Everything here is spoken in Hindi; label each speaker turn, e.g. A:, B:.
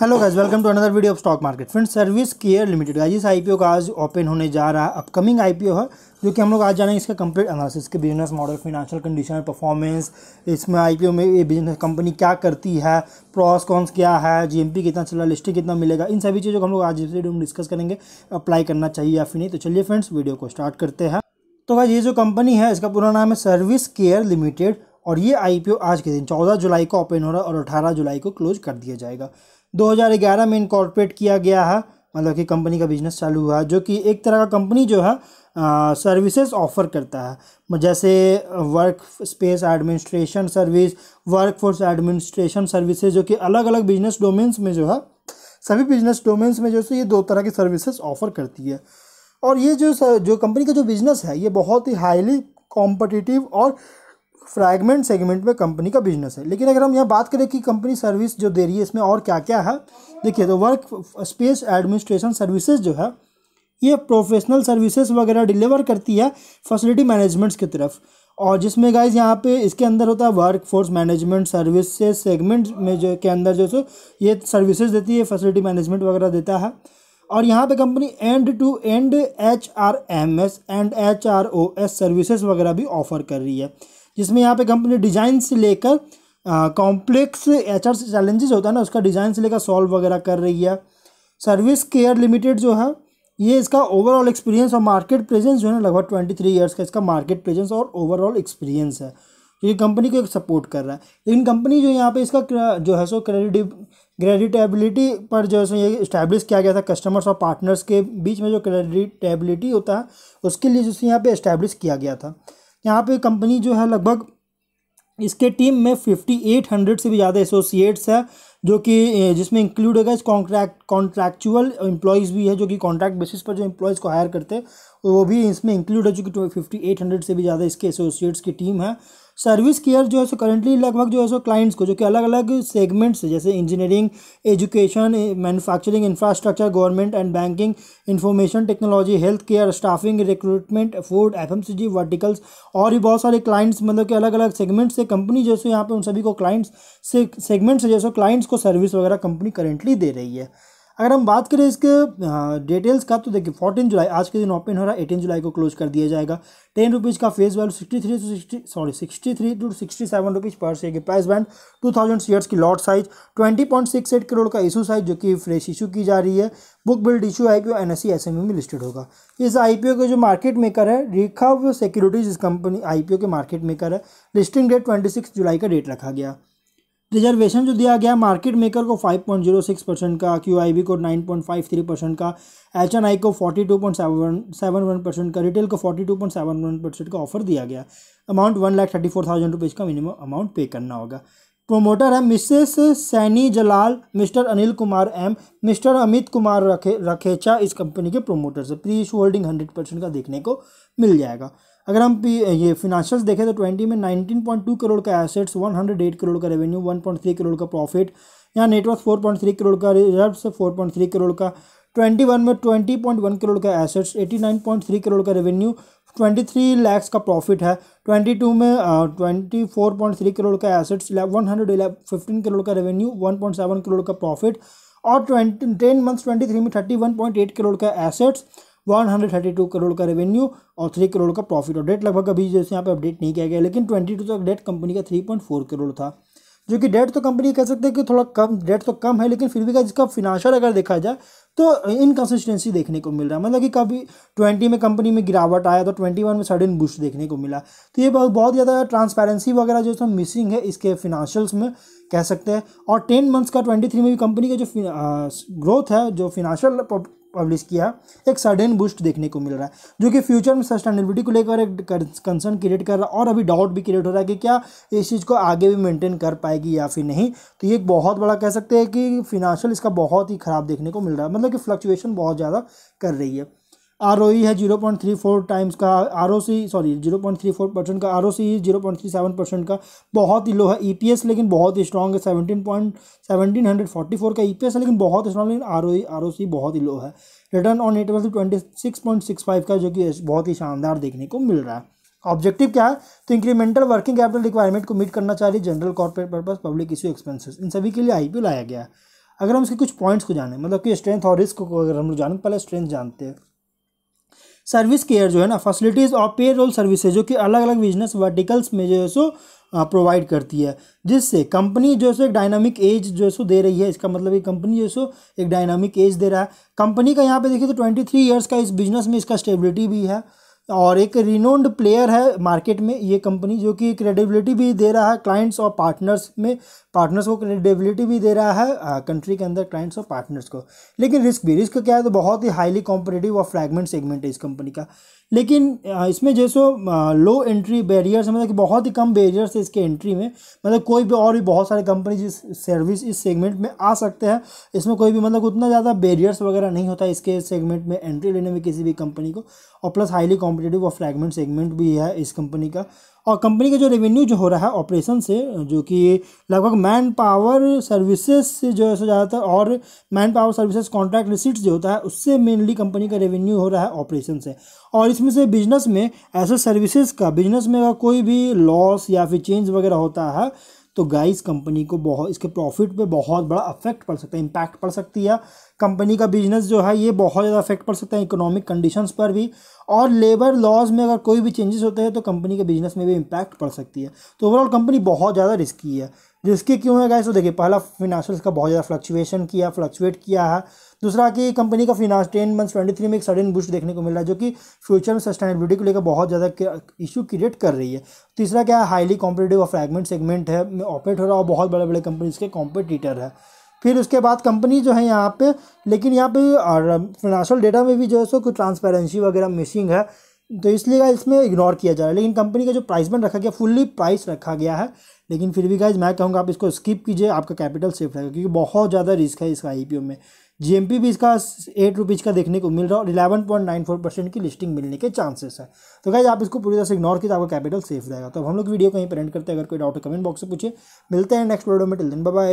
A: hello guys welcome to another video of stock market friends service care limited guys इस आईपीओ का आज ओपन होने जा रहा है अपकमिंग आईपीओ है जो कि हम लोग आज जानेंगे इसका कंप्लीट एनालिसिस के business model financial condition performance इसमें आईपीओ में ये बिजनेस कंपनी क्या करती है प्रॉस कॉन्स क्या है जी कितना है लिस्टिंग कितना मिलेगा इन सभी चीज़ों को हम लोग आज इस वीडियो में डिस्कस करेंगे अप्लाई करना चाहिए या फिर नहीं तो चलिए फ्रेंड्स वीडियो को स्टार्ट करते हैं तो गाइज ये जो कंपनी है इसका पूरा नाम है सर्विस केयर लिमिटेड और ये आईपीओ आज के दिन 14 जुलाई को ओपन हो रहा है और 18 जुलाई को क्लोज कर दिया जाएगा 2011 में इनकॉर्पोरेट किया गया है मतलब कि कंपनी का बिजनेस चालू हुआ जो कि एक तरह का कंपनी जो है सर्विसेज ऑफर करता है जैसे work space administration service work force administration services जो कि अलग अलग बिजनेस डोमेन्स में जो है सभी बिजनेस डोमेन्स में जो है ये दो तरह की सर्विसेज ऑफर करती है और ये जो जो कंपनी का जो बिज़नेस है ये बहुत ही हाईली कॉम्पटिटिव और फ्रैगमेंट सेगमेंट में कंपनी का बिजनेस है लेकिन अगर हम यहाँ बात करें कि कंपनी सर्विस जो दे रही है इसमें और क्या क्या है देखिए तो वर्क स्पेस एडमिनिस्ट्रेशन सर्विसेज जो है ये प्रोफेशनल सर्विसेज वगैरह डिलीवर करती है फैसिलिटी मैनेजमेंट्स की तरफ और जिसमें गाइज यहाँ पे इसके अंदर होता है work force management services segment में जो के अंदर जो सो ये सर्विसेज देती है फैसिलिटी मैनेजमेंट वगैरह देता है और यहाँ पे company end to end H R M S and H R O S services वगैरह भी ऑफर कर रही है जिसमें यहाँ पे कंपनी डिजाइन से लेकर कॉम्प्लेक्स एच आर चैलेंजेस होता है ना उसका डिज़ाइन से लेकर सॉल्व वगैरह कर रही है सर्विस केयर लिमिटेड जो है ये इसका ओवरऑल एक्सपीरियंस और मार्केट प्रेजेंस जो है ना लगभग ट्वेंटी थ्री ईयर्स का इसका मार्केट प्रेजेंस और ओवरऑल एक्सपीरियंस है जो तो ये कंपनी को एक सपोर्ट कर रहा है लेकिन कंपनी जो यहाँ पे इसका जो है सो क्रेडिट क्रेडिटेबिलिटी पर जो है सो ये इस्टेब्लिश किया गया था कस्टमर्स और पार्टनर्स के बीच में जो क्रेडिटेबिलिटी होता है उसके लिए जो यहाँ पे इस्टेब्लिश किया गया था यहाँ पे कंपनी जो है लगभग इसके टीम में फिफ्टी एट हंड्रेड से भी ज़्यादा एसोसिएट्स है जो कि जिसमें इंक्लूड होगा इस कॉन्ट्रैक्ट कॉन्ट्रैक्चुअल एम्प्लॉयज़ भी है जो कि कॉन्ट्रैक्ट बेसिस पर जो एम्प्लॉयज़ को हायर करते हैं वो भी इसमें इंक्लूड है जो कि फिफ्टी एट हंड्रेड से भी ज़्यादा इसके एसोसिएट्स की टीम है सर्विस केयर जो है सो करेंटली लगभग जो है सो क्लाइंट्स को जो कि अलग अलग सेगमेंट्स है जैसे engineering education manufacturing infrastructure government and banking information technology health care staffing recruitment food F verticals और भी बहुत सारे क्लाइंट्स मतलब कि अलग अलग सेगमेंट्स से कंपनी जैसे यहाँ पर उन सभी को क्लाइंट्स से सेगमेंट्स से जैसे क्लाइंट्स को इसको सर्विस वगैरह कंपनी करेंटली दे रही है अगर हम बात करें इसके डिटेल्स का तो देखिए फोर्टीन जुलाई आज के दिन ओपन हो रहा है एटीन जुलाई को क्लोज कर दिया जाएगा टेन रुपीज़ का face value sixty three to sixty sorry sixty three to sixty seven rupees पर शेयर की price band two thousand shares की lot size twenty point six eight crore का इशू साइज जो कि फ्रेश इशू की जा रही है book build issue I P O N S C S M में लिस्टेड होगा इस आई पी ओ के जो मार्केट मेकर है रिखव सिक्योरिटीज इस कंपनी आई पी ओ के मार्केट मेकर है लिस्टिंग डेट ट्वेंटी सिक्स जुलाई का डेट रखा गया रिजर्वेशन जो दिया गया मार्केट मेकर को 5.06 परसेंट का क्यू को 9.53 परसेंट का एच को 42.71 परसेंट का रिटेल को 42.71 परसेंट का ऑफर दिया गया amount one lakh thirty four thousand rupees का मिनिमम अमाउंट पे करना होगा प्रोमोटर है Mrs Saini Jalal Mr Anil Kumar M Mr Amit Kumar रखे रखेचा इस कंपनी के प्रोमोटर्स से प्री होल्डिंग हंड्रेड परसेंट का देखने को मिल जाएगा अगर हम ये फिनेंशियल्स देखें तो ट्वेंटी में नाइनटीन पॉइंट टू करोड़ का assets one hundred eight crore का रेवेन्यू थ्री करोड़ का प्रॉफिट यहाँ network four point three crore का रिजर्व से थ्री करोड़ का ट्वेंटी वन में ट्वेंटी पॉइंट वन करोड़ का assets eighty nine point three crore का रेवेन्यू ट्वेंटी थ्री लैक्स का प्रॉफिट है ट्वेंटी टू में twenty four point three crore का assets one hundred fifteen crore का revenue one point seven crore का प्रॉफिट और twenty ten months twenty three में thirty one point eight crore का एसेट्स 132 करोड़ का रेवेन्यू और थ्री करोड़ का प्रॉफिट और डेट लगभग अभी जैसे यहाँ पे अपडेट नहीं किया गया लेकिन ट्वेंटी टू तक डेट कंपनी का थ्री पॉइंट फोर करोड़ था जो कि डेट तो कंपनी कह सकते हैं कि थोड़ा कम डेट तो कम है लेकिन फिर भी का जिसका फिनांशियल अगर देखा जाए तो इनकन्सिस्टेंसी देखने को मिल रहा है मतलब कि कभी ट्वेंटी में कंपनी में गिरावट आया तो ट्वेंटी वन में सडन बुश देखने को मिला तो ये बहुत ज़्यादा ट्रांसपेरेंसी वगैरह जो है मिसिंग है इसके फिनांशियल्स में कह सकते हैं और टेन मंथ्स का ट्वेंटी थ्री में भी कंपनी का जो ग्रोथ है जो फिनांशियल पब्लिश किया एक सडन बूस्ट देखने को मिल रहा है जो कि फ्यूचर में सस्टेनेबिलिटी को लेकर एक कंसर्न क्रिएट कर रहा है और अभी डाउट भी क्रिएट हो रहा है कि क्या इस चीज़ को आगे भी मेंटेन कर पाएगी या फिर नहीं तो ये एक बहुत बड़ा कह सकते हैं कि फिनांशियल इसका बहुत ही ख़राब देखने को मिल रहा है मतलब कि फ्लक्चुएशन बहुत ज़्यादा कर रही है आर e है zero point three four times का R sorry zero point three four percent का R O C zero point three seven percent का बहुत ही लो है ई पी एस लेकिन बहुत ही स्ट्रॉन्ग है seventeen point seventeen hundred forty four का ई पी एस है लेकिन बहुत स्ट्रॉन्ग लेकिन आर ओ आर ओ सी बहुत ही लो है return on at twenty six point six five का जो कि बहुत ही शानदार देखने को मिल रहा है ऑब्जेक्टिव क्या है तो इंक्रीमेंटल वर्किंग कैपिटल रिक्वायरमेंट को मीट करना चाह रही general corporate purpose public issue expenses इन सभी के लिए आई लाया गया है अगर हम इसके कुछ पॉइंट्स को जाने मतलब कि स्ट्रेंथ और रिस्क को अगर हम लोग जाने पहले स्ट्रेंथ जानते हैं सर्विस केयर जो है ना फैसिलिटीज़ और पे रोल सर्विसेज जो कि अलग अलग बिजनेस वर्टिकल्स में जो है सो प्रोवाइड करती है जिससे कंपनी जो है सो एक डायनामिक एज जो है सो दे रही है इसका मतलब कि कंपनी जो है सो एक डायनामिक एज दे रहा है कंपनी का यहाँ पे देखिए तो ट्वेंटी थ्री ईयर्स का इस बिजनेस में इसका स्टेबिलिटी भी है और एक रिनोन्ड प्लेयर है मार्केट में ये कंपनी जो कि क्रेडिबिलिटी भी दे रहा है क्लाइंट्स और पार्टनर्स में पार्टनर्स को क्रेडिबिलिटी भी दे रहा है कंट्री के अंदर क्लाइंट्स और पार्टनर्स को लेकिन रिस्क भी रिस्क क्या है तो बहुत ही हाईली कॉम्पिटेटिव और फ्रैगमेंट सेगमेंट है इस कंपनी का लेकिन इसमें जैसो लो एंट्री बैरियर्स मतलब कि बहुत ही कम बैरियर्स है इसके एंट्री में मतलब कोई भी और भी बहुत सारे कंपनी जिस सर्विस इस सेगमेंट में आ सकते हैं इसमें कोई भी मतलब उतना ज़्यादा बैरियर्स वगैरह नहीं होता इसके सेगमेंट में एंट्री लेने में किसी भी कंपनी को और प्लस हाईली कॉम्पिटेटिव और फ्रैगमेंट सेगमेंट भी है इस कंपनी का और कंपनी का जो रेवेन्यू जो हो रहा है ऑपरेशन से जो कि लगभग मैन पावर सर्विसेज से जो है ज़्यादातर और man power services contract receipts जो होता है उससे मेनली कंपनी का रेवेन्यू हो रहा है ऑपरेशन से और इसमें से बिजनेस में ऐसे सर्विसेज का बिजनेस में अगर कोई भी लॉस या फिर चेंज वगैरह होता है तो गाइस कंपनी को बहुत इसके प्रॉफिट पे बहुत बड़ा अफेक्ट पड़ सकता है इम्पैक्ट पड़ सकती है कंपनी का बिजनेस जो है ये बहुत ज़्यादा अफेक्ट पड़ सकता है इकोनॉमिक कंडीशंस पर भी और लेबर लॉज में अगर कोई भी चेंजेस होते हैं तो कंपनी के बिजनेस में भी इम्पैक्ट पड़ सकती है तो ओवरऑल कंपनी बहुत ज़्यादा रिस्की है रिस्की क्यों है गाइस तो देखिए पहला फिनेंशियल का बहुत ज़्यादा फ्लक्चुएशन किया फ्लक्चुएट किया है दूसरा कि कंपनी का finance ten month twenty three में एक सडन बुश देखने को मिल रहा है जो कि फ्यूचर में सस्टेनेबिलिटी को लेकर बहुत ज़्यादा इशू क्रिएट कर रही है तीसरा क्या है हाईली कॉम्पिटेटिव और फ्रैगमेंट सेगमेंट है ऑपरेट हो रहा है और बहुत बड़े बड़े कंपनीज के कॉम्पिटिटर है फिर उसके बाद कंपनी जो है यहाँ पे लेकिन यहाँ पे फिनांशियल डेटा um, में भी जो है सो कुछ ट्रांसपेरेंसी वगैरह मिसिंग है तो इसलिए इसमें इग्नोर किया जा रहा है लेकिन कंपनी का जो बैंड रखा गया फुल्ली प्राइस रखा गया है लेकिन फिर भी गाइज मैं कहूँगा आप इसको स्किप कीजिए आपका कैपिटल सेफ रहेगा क्योंकि बहुत ज़्यादा रिस्क है इसका आई में जीएमपी भी इसका एट रुपीज़ का देखने को मिल रहा है और eleven point nine four percent की लिस्टिंग मिलने के चांसेस है तो क्या आप इसको पूरी तरह से इग्नोर कीजिए आपका कैपिटल सेफ रहेगा तो हम लोग वीडियो कहीं पर एंड करते हैं अगर कोई डाउट है कमेंट बॉक्स से पूछे मिलते हैं नेक्स्ट वीडियो में टिल दिन बाय